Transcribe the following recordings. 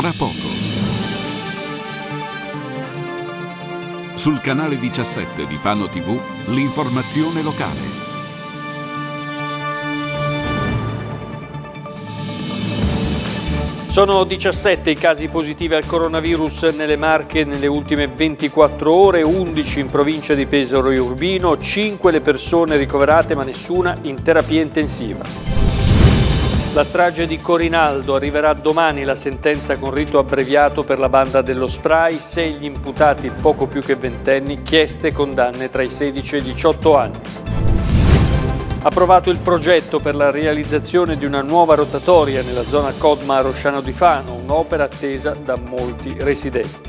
tra poco. Sul canale 17 di Fano TV, l'informazione locale. Sono 17 i casi positivi al coronavirus nelle Marche nelle ultime 24 ore, 11 in provincia di Pesaro e Urbino, 5 le persone ricoverate ma nessuna in terapia intensiva. La strage di Corinaldo arriverà domani la sentenza con rito abbreviato per la banda dello spray, se gli imputati poco più che ventenni, chieste condanne tra i 16 e i 18 anni. Approvato il progetto per la realizzazione di una nuova rotatoria nella zona Codma a Rosciano di Fano, un'opera attesa da molti residenti.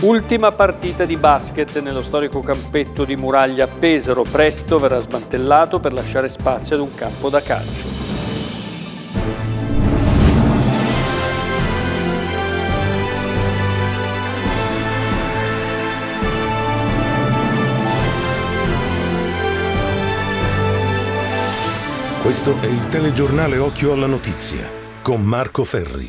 Ultima partita di basket nello storico campetto di Muraglia a Pesaro, presto verrà smantellato per lasciare spazio ad un campo da calcio. Questo è il telegiornale Occhio alla Notizia con Marco Ferri.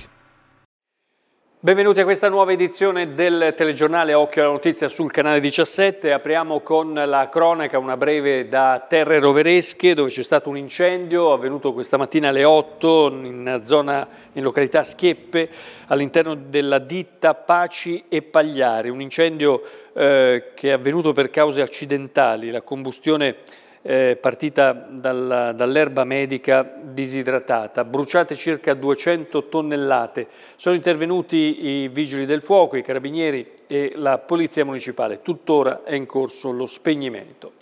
Benvenuti a questa nuova edizione del telegiornale Occhio alla Notizia sul canale 17. Apriamo con la cronaca, una breve da Terre Roveresche, dove c'è stato un incendio avvenuto questa mattina alle 8 in, zona, in località Schieppe, all'interno della ditta Paci e Pagliari. Un incendio eh, che è avvenuto per cause accidentali. La combustione eh, partita dal, dall'erba medica disidratata, bruciate circa 200 tonnellate. Sono intervenuti i vigili del fuoco, i carabinieri e la polizia municipale. Tuttora è in corso lo spegnimento.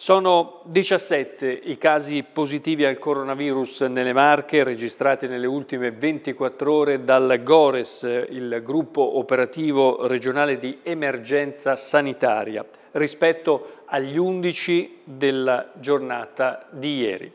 Sono 17 i casi positivi al coronavirus nelle Marche registrati nelle ultime 24 ore dal GORES, il gruppo operativo regionale di emergenza sanitaria, rispetto agli 11 della giornata di ieri.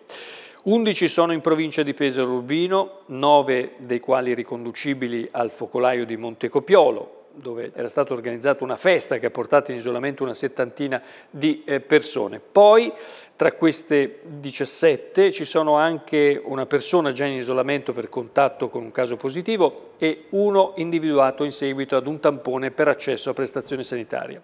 11 sono in provincia di Pesaro Urbino, 9 dei quali riconducibili al focolaio di Montecopiolo, dove era stata organizzata una festa che ha portato in isolamento una settantina di eh, persone. Poi tra queste 17 ci sono anche una persona già in isolamento per contatto con un caso positivo e uno individuato in seguito ad un tampone per accesso a prestazione sanitaria.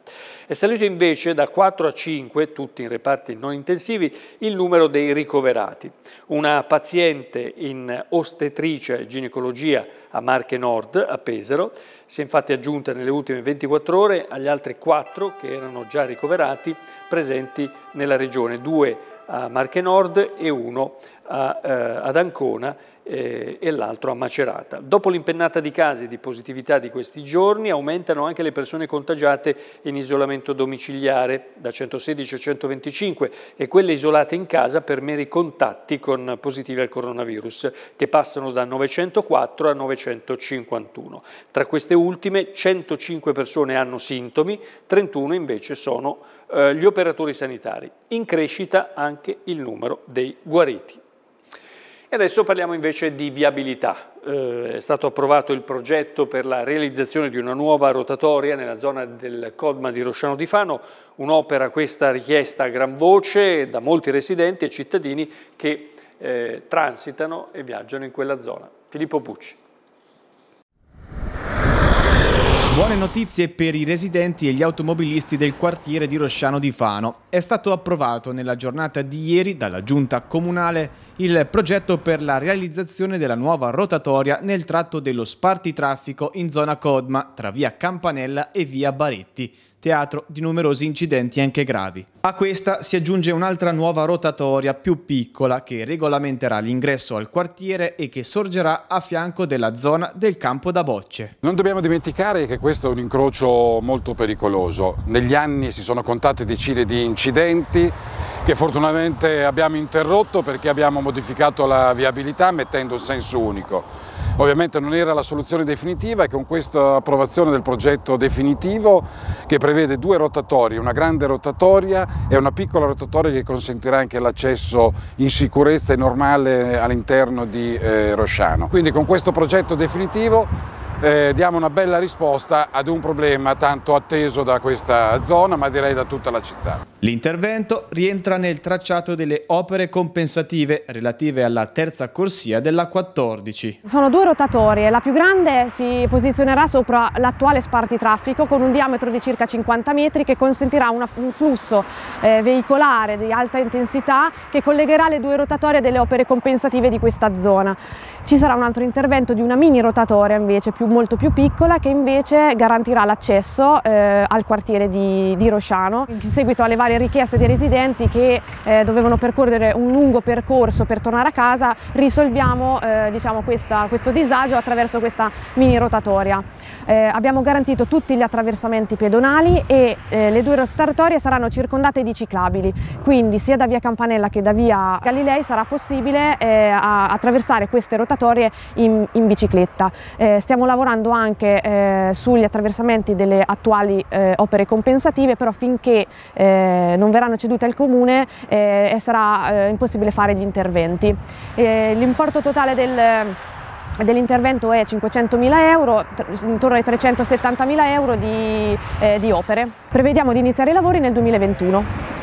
È salito invece da 4 a 5, tutti in reparti non intensivi, il numero dei ricoverati. Una paziente in ostetricia e ginecologia a Marche Nord, a Pesaro, si è infatti aggiunta nelle ultime 24 ore agli altri 4 che erano già ricoverati presenti nella regione, due a Marche Nord e uno a, eh, ad Ancona eh, e l'altro a Macerata. Dopo l'impennata di casi di positività di questi giorni aumentano anche le persone contagiate in isolamento domiciliare da 116 a 125 e quelle isolate in casa per meri contatti con positivi al coronavirus che passano da 904 a 951. Tra queste ultime 105 persone hanno sintomi, 31 invece sono positive eh, gli operatori sanitari, in crescita anche il numero dei guariti. E adesso parliamo invece di viabilità. Eh, è stato approvato il progetto per la realizzazione di una nuova rotatoria nella zona del Codma di Rosciano di Fano, un'opera questa richiesta a gran voce da molti residenti e cittadini che eh, transitano e viaggiano in quella zona. Filippo Pucci. Buone notizie per i residenti e gli automobilisti del quartiere di Rosciano di Fano. È stato approvato nella giornata di ieri dalla Giunta Comunale il progetto per la realizzazione della nuova rotatoria nel tratto dello spartitraffico in zona Codma tra via Campanella e via Baretti teatro di numerosi incidenti anche gravi. A questa si aggiunge un'altra nuova rotatoria più piccola che regolamenterà l'ingresso al quartiere e che sorgerà a fianco della zona del campo da bocce. Non dobbiamo dimenticare che questo è un incrocio molto pericoloso. Negli anni si sono contate decine di incidenti che fortunatamente abbiamo interrotto perché abbiamo modificato la viabilità mettendo un senso unico Ovviamente non era la soluzione definitiva e con questa approvazione del progetto definitivo che prevede due rotatorie, una grande rotatoria e una piccola rotatoria che consentirà anche l'accesso in sicurezza e normale all'interno di eh, Rosciano. Quindi con questo progetto definitivo eh, diamo una bella risposta ad un problema tanto atteso da questa zona, ma direi da tutta la città. L'intervento rientra nel tracciato delle opere compensative relative alla terza corsia della 14. Sono due rotatorie, la più grande si posizionerà sopra l'attuale spartitraffico con un diametro di circa 50 metri che consentirà una, un flusso eh, veicolare di alta intensità che collegherà le due rotatorie delle opere compensative di questa zona. Ci sarà un altro intervento di una mini rotatoria invece più, molto più piccola che invece garantirà l'accesso eh, al quartiere di, di, Rosciano in seguito alle varie richieste dei residenti che eh, dovevano percorrere un lungo percorso per tornare a casa risolviamo eh, diciamo questa, questo disagio attraverso questa mini rotatoria. Eh, abbiamo garantito tutti gli attraversamenti pedonali e eh, le due rotatorie saranno circondate di ciclabili quindi sia da via Campanella che da via Galilei sarà possibile eh, attraversare queste rotatorie obbligatorie in, in bicicletta. Eh, stiamo lavorando anche eh, sugli attraversamenti delle attuali eh, opere compensative, però finché eh, non verranno cedute al Comune eh, sarà eh, impossibile fare gli interventi. l'importo totale del dell'intervento è 500.000 euro, intorno ai 370.000 euro di, eh, di opere. Prevediamo di iniziare i lavori nel 2021.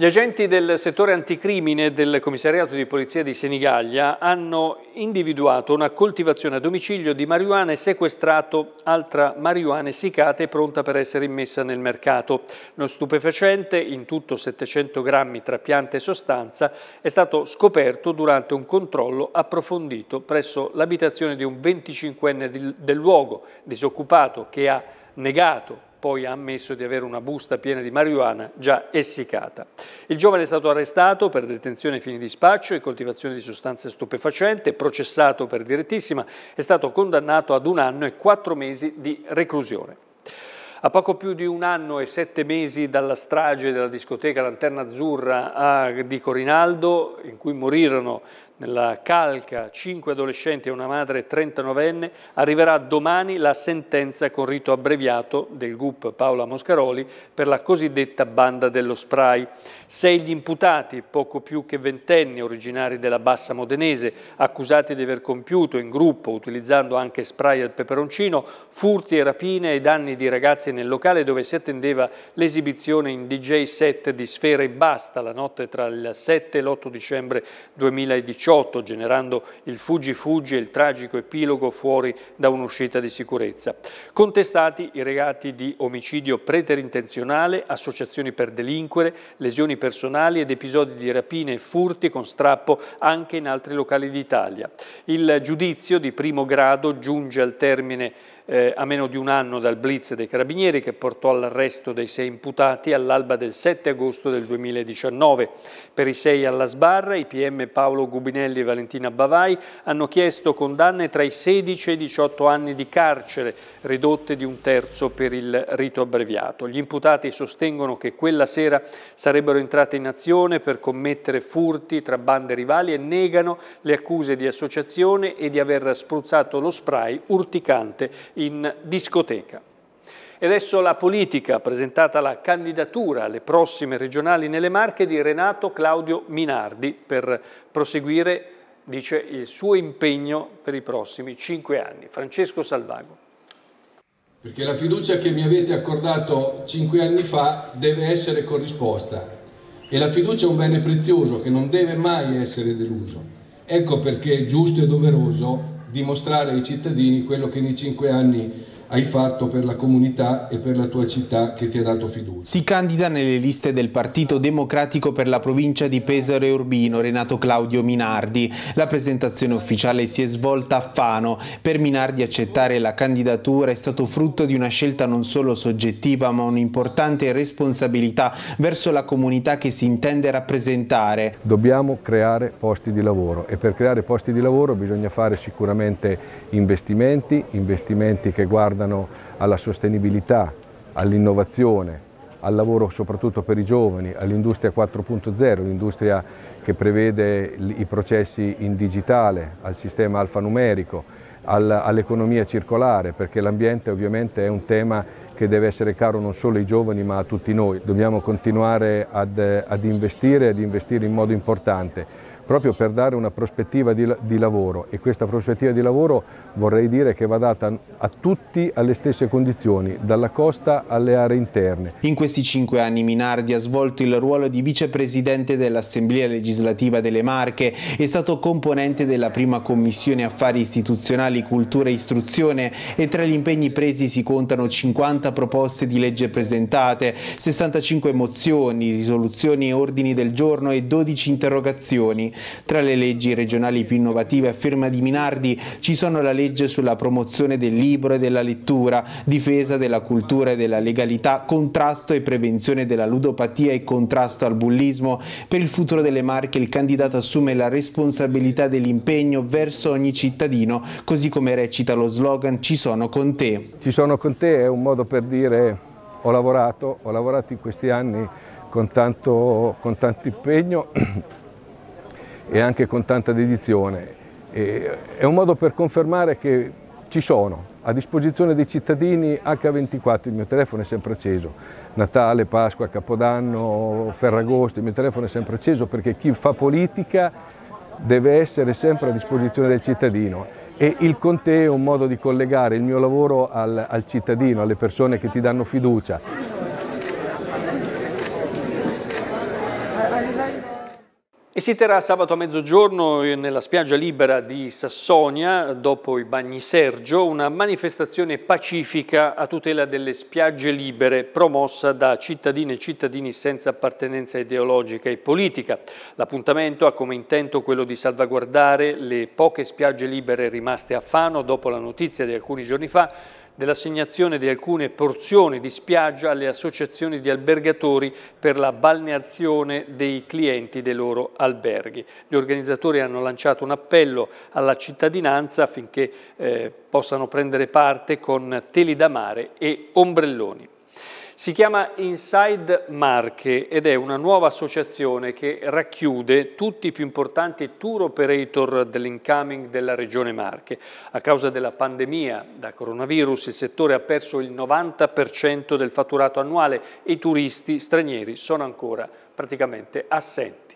Gli agenti del settore anticrimine del commissariato di polizia di Senigallia hanno individuato una coltivazione a domicilio di marijuana e sequestrato altra marijuana essiccata e pronta per essere immessa nel mercato. Lo stupefacente, in tutto 700 grammi tra pianta e sostanza, è stato scoperto durante un controllo approfondito presso l'abitazione di un 25enne del luogo, disoccupato, che ha negato poi ha ammesso di avere una busta piena di marijuana già essiccata. Il giovane è stato arrestato per detenzione ai fini di spaccio e coltivazione di sostanze stupefacenti, processato per direttissima, è stato condannato ad un anno e quattro mesi di reclusione. A poco più di un anno e sette mesi dalla strage della discoteca Lanterna Azzurra di Corinaldo, in cui morirono nella calca 5 adolescenti e una madre 39enne, arriverà domani la sentenza con rito abbreviato del GUP Paola Moscaroli per la cosiddetta banda dello spray. Sei gli imputati, poco più che ventenni, originari della Bassa Modenese, accusati di aver compiuto in gruppo, utilizzando anche spray al peperoncino, furti e rapine ai danni di ragazzi nel locale dove si attendeva l'esibizione in DJ set di Sfera e Basta la notte tra il 7 e l'8 dicembre 2018 2018, generando il fuggi fuggi e il tragico epilogo fuori da un'uscita di sicurezza. Contestati i reati di omicidio preterintenzionale, associazioni per delinquere, lesioni personali ed episodi di rapine e furti con strappo anche in altri locali d'Italia. Il giudizio di primo grado giunge al termine eh, a meno di un anno dal blitz dei carabinieri che portò all'arresto dei sei imputati all'alba del 7 agosto del 2019. Per i sei alla sbarra, i PM Paolo Gubinelli e Valentina Bavai hanno chiesto condanne tra i 16 e i 18 anni di carcere, ridotte di un terzo per il rito abbreviato. Gli imputati sostengono che quella sera sarebbero entrate in azione per commettere furti tra bande rivali e negano le accuse di associazione e di aver spruzzato lo spray urticante in discoteca. E adesso la politica, ha presentata la candidatura alle prossime regionali nelle Marche di Renato Claudio Minardi per proseguire, dice, il suo impegno per i prossimi cinque anni. Francesco Salvago. Perché la fiducia che mi avete accordato cinque anni fa deve essere corrisposta e la fiducia è un bene prezioso che non deve mai essere deluso. Ecco perché è giusto e doveroso dimostrare ai cittadini quello che nei cinque anni hai fatto per la comunità e per la tua città che ti ha dato fiducia. Si candida nelle liste del Partito Democratico per la provincia di Pesaro e Urbino Renato Claudio Minardi. La presentazione ufficiale si è svolta a Fano. Per Minardi accettare la candidatura è stato frutto di una scelta non solo soggettiva ma un'importante responsabilità verso la comunità che si intende rappresentare. Dobbiamo creare posti di lavoro e per creare posti di lavoro bisogna fare sicuramente investimenti, investimenti che guardano guardano alla sostenibilità, all'innovazione, al lavoro soprattutto per i giovani, all'industria 4.0, l'industria che prevede i processi in digitale, al sistema alfanumerico, all'economia circolare, perché l'ambiente ovviamente è un tema che deve essere caro non solo ai giovani ma a tutti noi. Dobbiamo continuare ad, ad investire, ad investire in modo importante proprio per dare una prospettiva di, di, lavoro e questa prospettiva di lavoro vorrei dire che va data a tutti alle stesse condizioni, dalla costa alle aree interne. In questi cinque anni Minardi ha svolto il ruolo di vicepresidente dell'Assemblea legislativa delle Marche, è stato componente della prima commissione affari istituzionali, cultura e istruzione e tra gli impegni presi si contano 50 proposte di legge presentate, 65 mozioni, risoluzioni e ordini del giorno e 12 interrogazioni. Tra le leggi regionali più innovative, afferma di Minardi, ci sono la legge sulla promozione del libro e della lettura, difesa della cultura e della legalità, contrasto e prevenzione della ludopatia e contrasto al bullismo. Per il futuro delle Marche il candidato assume la responsabilità dell'impegno verso ogni cittadino, così come recita lo slogan Ci sono con te. Ci sono con te è un modo per dire ho lavorato, ho lavorato in questi anni con tanto, con tanto impegno e anche con tanta dedizione. E è un modo per confermare che ci sono, a disposizione dei cittadini H24, il mio telefono è sempre acceso, Natale, Pasqua, Capodanno, Ferragosto, il mio telefono è sempre acceso perché chi fa politica deve essere sempre a disposizione del cittadino e il Conte è un modo di collegare il mio lavoro al, al cittadino, alle persone che ti danno fiducia. E si terrà sabato a mezzogiorno eh, nella spiaggia libera di Sassonia, dopo i bagni Sergio, una manifestazione pacifica a tutela delle spiagge libere promossa da cittadine e cittadini senza appartenenza ideologica e politica. L'appuntamento ha come intento quello di salvaguardare le poche spiagge libere rimaste a Fano dopo la notizia di alcuni giorni fa dell'assegnazione di alcune porzioni di spiaggia alle associazioni di albergatori per la balneazione dei clienti dei loro alberghi. Gli organizzatori hanno lanciato un appello alla cittadinanza affinché eh, possano prendere parte con teli da mare e ombrelloni. Si chiama Inside Marche ed è una nuova associazione che racchiude tutti i più importanti tour operator dell'incoming della regione Marche. A causa della pandemia da coronavirus il settore ha perso il 90% del fatturato annuale e i turisti stranieri sono ancora praticamente assenti.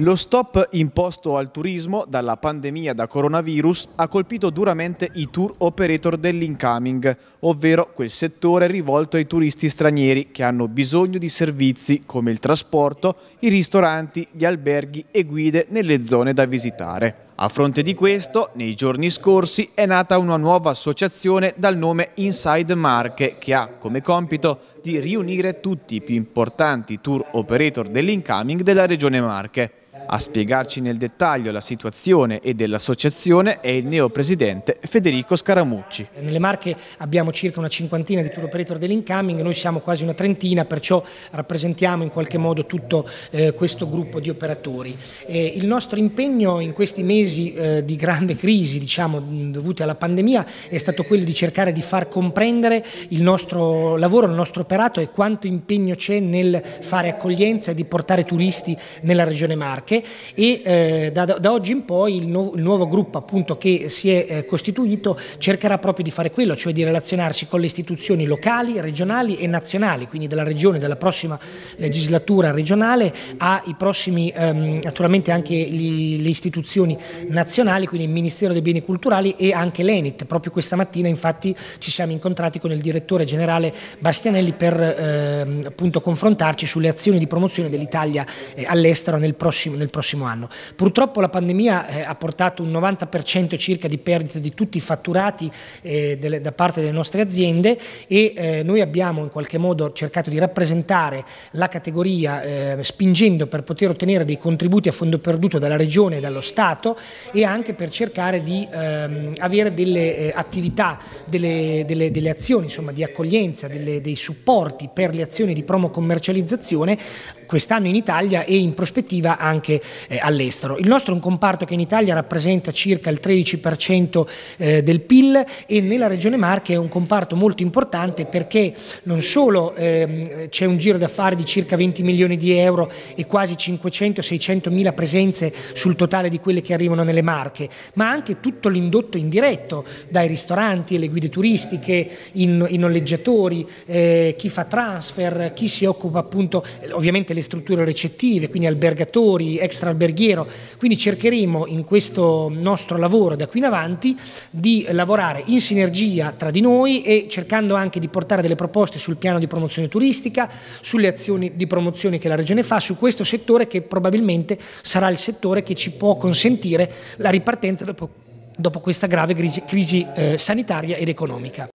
Lo stop imposto al turismo dalla pandemia da coronavirus ha colpito duramente i tour operator dell'incoming, ovvero quel settore rivolto ai turisti stranieri che hanno bisogno di servizi come il trasporto, i ristoranti, gli alberghi e guide nelle zone da visitare. A fronte di questo, nei giorni scorsi è nata una nuova associazione dal nome Inside Marche che ha come compito di riunire tutti i più importanti tour operator dell'incoming della regione Marche. A spiegarci nel dettaglio la situazione e dell'associazione è il neopresidente Federico Scaramucci. Nelle Marche abbiamo circa una cinquantina di tour operator dell'incoming, noi siamo quasi una trentina, perciò rappresentiamo in qualche modo tutto eh, questo gruppo di operatori. Eh, il nostro impegno in questi mesi eh, di grande crisi, diciamo, dovute alla pandemia, è stato quello di cercare di far comprendere il nostro lavoro, il nostro operato e quanto impegno c'è nel fare accoglienza e di portare turisti nella regione Marche e eh, da, da, oggi in poi il, no, il nuovo gruppo appunto, che si è eh, costituito cercherà proprio di fare quello, cioè di relazionarsi con le istituzioni locali, regionali e nazionali, quindi dalla regione, dalla prossima legislatura regionale ai prossimi, ehm, naturalmente anche gli, le istituzioni nazionali, quindi il Ministero dei Beni Culturali e anche l'ENIT. Proprio questa mattina infatti ci siamo incontrati con il direttore generale Bastianelli per ehm, appunto confrontarci sulle azioni di promozione dell'Italia eh, all'estero nel prossimo, nel nel prossimo anno. Purtroppo la pandemia eh, ha portato un 90% circa di perdita di tutti i fatturati eh, delle, da parte delle nostre aziende e eh, noi abbiamo in qualche modo cercato di rappresentare la categoria eh, spingendo per poter ottenere dei contributi a fondo perduto dalla Regione e dallo Stato e anche per cercare di ehm, avere delle eh, attività, delle, delle, delle azioni insomma, di accoglienza, dei supporti per le azioni di promo commercializzazione quest'anno in Italia e in prospettiva anche eh, all'estero. Il nostro è un comparto che in Italia rappresenta circa il 13% eh, del PIL e nella regione Marche è un comparto molto importante perché non solo ehm, c'è un giro d'affari di circa 20 milioni di euro e quasi 500-600 mila presenze sul totale di quelle che arrivano nelle Marche, ma anche tutto l'indotto indiretto dai ristoranti e le guide turistiche, i, noleggiatori, eh, chi fa transfer, chi si occupa appunto, ovviamente delle strutture recettive, quindi albergatori, extra alberghiero, quindi cercheremo in questo nostro lavoro da qui in avanti di lavorare in sinergia tra di noi e cercando anche di portare delle proposte sul piano di promozione turistica, sulle azioni di promozione che la Regione fa, su questo settore che probabilmente sarà il settore che ci può consentire la ripartenza dopo, dopo questa grave crisi, crisi eh, sanitaria ed economica.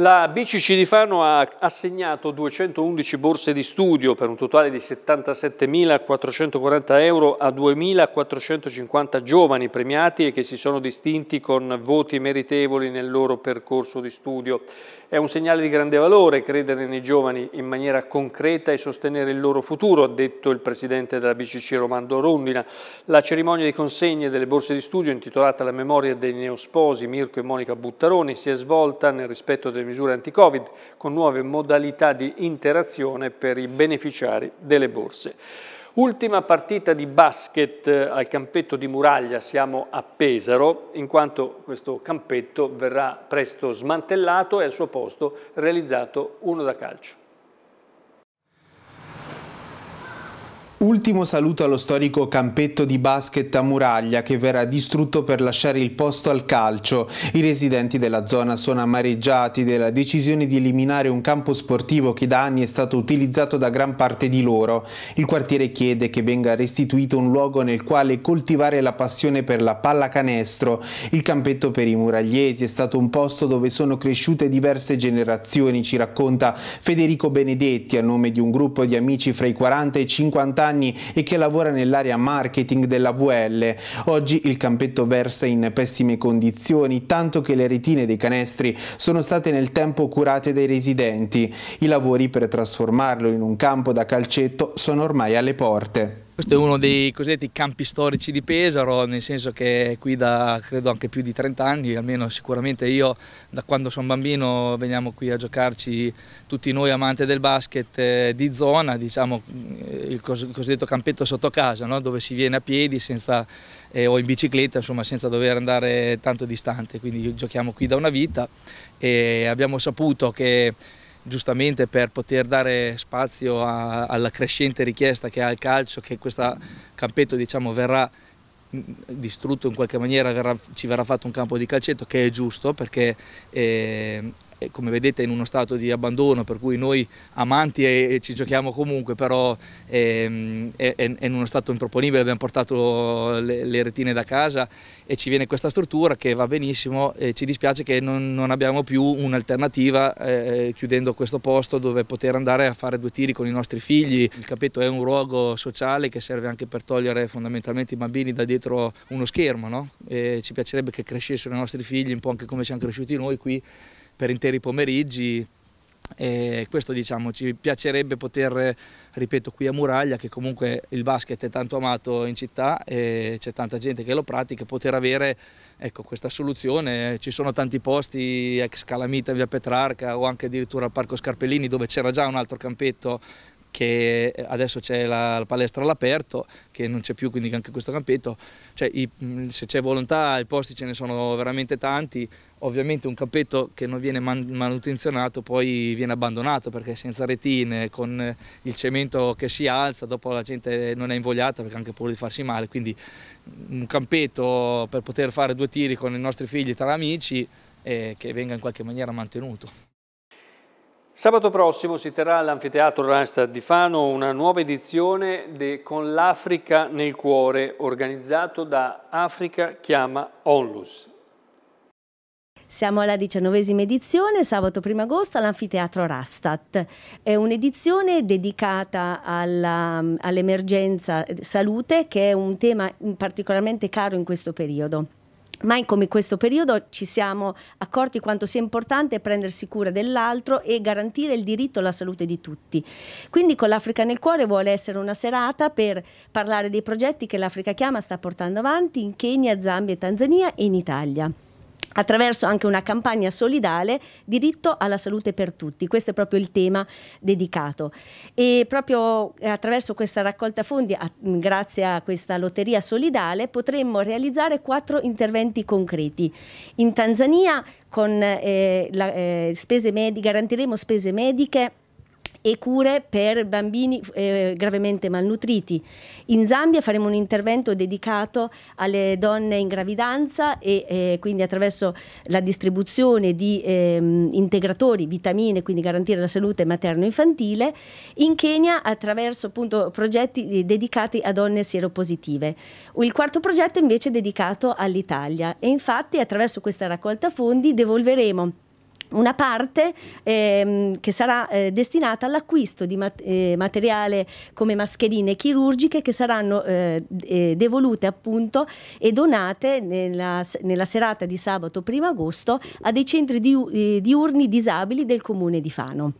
La BCC di Fano ha assegnato 211 borse di studio per un totale di 77.440 euro a 2.450 giovani premiati e che si sono distinti con voti meritevoli nel loro percorso di studio. È un segnale di grande valore credere nei giovani in maniera concreta e sostenere il loro futuro, ha detto il presidente della BCC Romando Rondina. La cerimonia di consegne delle borse di studio, intitolata alla memoria dei neosposi Mirko e Monica Buttaroni, si è svolta nel rispetto delle misure anti-Covid con nuove modalità di interazione per i beneficiari delle borse. Ultima partita di basket eh, al campetto di Muraglia, siamo a Pesaro, in quanto questo campetto verrà presto smantellato e al suo posto realizzato uno da calcio ultimo saluto allo storico campetto di basket a muraglia che verrà distrutto per lasciare il posto al calcio. I residenti della zona sono amareggiati della decisione di eliminare un campo sportivo che da anni è stato utilizzato da gran parte di loro. Il quartiere chiede che venga restituito un luogo nel quale coltivare la passione per la pallacanestro. Il campetto per i muragliesi è stato un posto dove sono cresciute diverse generazioni, ci racconta Federico Benedetti a nome di un gruppo di amici fra i 40 e i 50 anni e che lavora nell'area marketing della VL. Oggi il campetto versa in pessime condizioni, tanto che le retine dei canestri sono state nel tempo curate dai residenti. I lavori per trasformarlo in un campo da calcetto sono ormai alle porte. Questo è uno dei cosiddetti campi storici di Pesaro, nel senso che è qui da credo anche più di 30 anni, almeno sicuramente io da quando sono bambino veniamo qui a giocarci tutti noi amanti del basket eh, di zona, diciamo eh, il cosiddetto campetto sotto casa, no? dove si viene a piedi senza, eh, o in bicicletta, insomma senza dover andare tanto distante, quindi giochiamo qui da una vita e abbiamo saputo che giustamente per poter dare spazio a, alla crescente richiesta che ha il calcio, che questo campetto diciamo, verrà mm, distrutto in qualche maniera, verrà, ci verrà fatto un campo di calcetto che è giusto perché eh, eh, come vedete è in uno stato di abbandono per cui noi amanti e, ci giochiamo comunque però ehm, è, è, è in uno stato improponibile, abbiamo portato le, le, retine da casa e ci viene questa struttura che va benissimo e ci dispiace che non, non abbiamo più un'alternativa eh, eh chiudendo questo posto dove poter andare a fare due tiri con i nostri figli. Il capetto è un luogo sociale che serve anche per togliere fondamentalmente i bambini da dietro uno schermo, no? ci piacerebbe che crescessero i nostri figli un po' anche come siamo cresciuti noi qui per interi pomeriggi e questo diciamo ci piacerebbe poter ripeto qui a Muraglia che comunque il basket è tanto amato in città e c'è tanta gente che lo pratica poter avere ecco, questa soluzione ci sono tanti posti ex Calamita via Petrarca o anche addirittura al parco Scarpellini dove c'era già un altro campetto che adesso c'è la, la, palestra all'aperto, che non c'è più quindi anche questo campetto, cioè, i, se c'è volontà i posti ce ne sono veramente tanti, ovviamente un campetto che non viene man manutenzionato poi viene abbandonato perché senza retine, con il cemento che si alza, dopo la gente non è invogliata perché ha anche paura di farsi male, quindi mm, un campetto per poter fare due tiri con i nostri figli tra amici eh, che venga in qualche maniera mantenuto. Sabato prossimo si terrà all'Anfiteatro Randstad di Fano una nuova edizione con l'Africa nel cuore, organizzato da Africa Chiama Onlus. Siamo alla diciannovesima edizione, sabato 1 agosto all'Anfiteatro Rastat. È un'edizione dedicata all'emergenza eh, salute che è un tema mm, particolarmente caro in questo periodo. Mai come questo periodo ci siamo accorti quanto sia importante prendersi cura dell'altro e garantire il diritto alla salute di tutti. Quindi con l'Africa nel cuore vuole essere una serata per parlare dei progetti che l'Africa Chiama sta portando avanti in Kenya, Zambia e Tanzania e in Italia attraverso anche una campagna solidale diritto alla salute per tutti. Questo è proprio il tema dedicato. E proprio eh, attraverso questa raccolta fondi, a, grazie a questa lotteria solidale, potremmo realizzare quattro interventi concreti. In Tanzania con, eh, la, eh, spese med- garantiremo spese mediche e cure per bambini eh, gravemente malnutriti. In Zambia faremo un intervento dedicato alle donne in gravidanza e eh, quindi attraverso la distribuzione di eh, integratori, vitamine, quindi garantire la salute materno-infantile. In Kenya attraverso appunto progetti eh, dedicati a donne sieropositive. Il quarto progetto invece è dedicato all'Italia e infatti attraverso questa raccolta fondi devolveremo una parte ehm, che sarà eh, destinata all'acquisto di mat eh, materiale come mascherine chirurgiche che saranno eh, eh devolute appunto e donate nella, nella, serata di sabato 1 agosto a dei centri di, eh, diurni disabili del comune di Fano.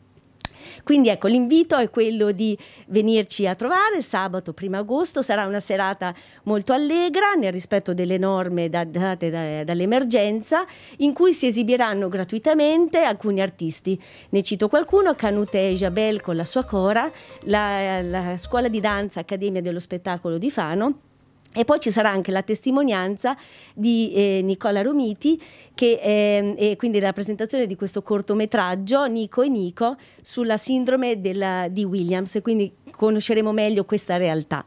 Quindi ecco, l'invito è quello di venirci a trovare sabato 1 agosto, sarà una serata molto allegra nel rispetto delle norme date dall'emergenza, in cui si esibiranno gratuitamente alcuni artisti. Ne cito qualcuno, Canute Jabel con la sua cora, la, la Scuola di Danza Accademia dello Spettacolo di Fano e poi ci sarà anche la testimonianza di eh, Nicola Romiti, che eh, è quindi la presentazione di questo cortometraggio Nico e Nico sulla sindrome della, di Williams, quindi conosceremo meglio questa realtà.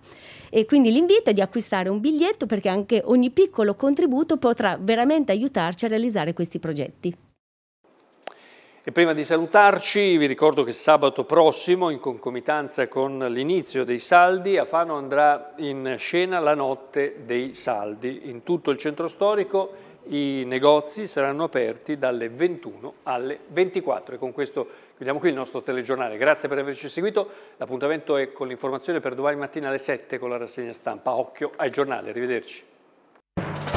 E quindi l'invito è di acquistare un biglietto perché anche ogni piccolo contributo potrà veramente aiutarci a realizzare questi progetti. E prima di salutarci vi ricordo che sabato prossimo, in concomitanza con l'inizio dei saldi, a Fano andrà in scena la notte dei saldi. In tutto il centro storico i negozi saranno aperti dalle 21 alle 24 e con questo chiudiamo qui il nostro telegiornale. Grazie per averci seguito, l'appuntamento è con l'informazione per domani mattina alle 7 con la rassegna stampa. Occhio ai giornali, arrivederci.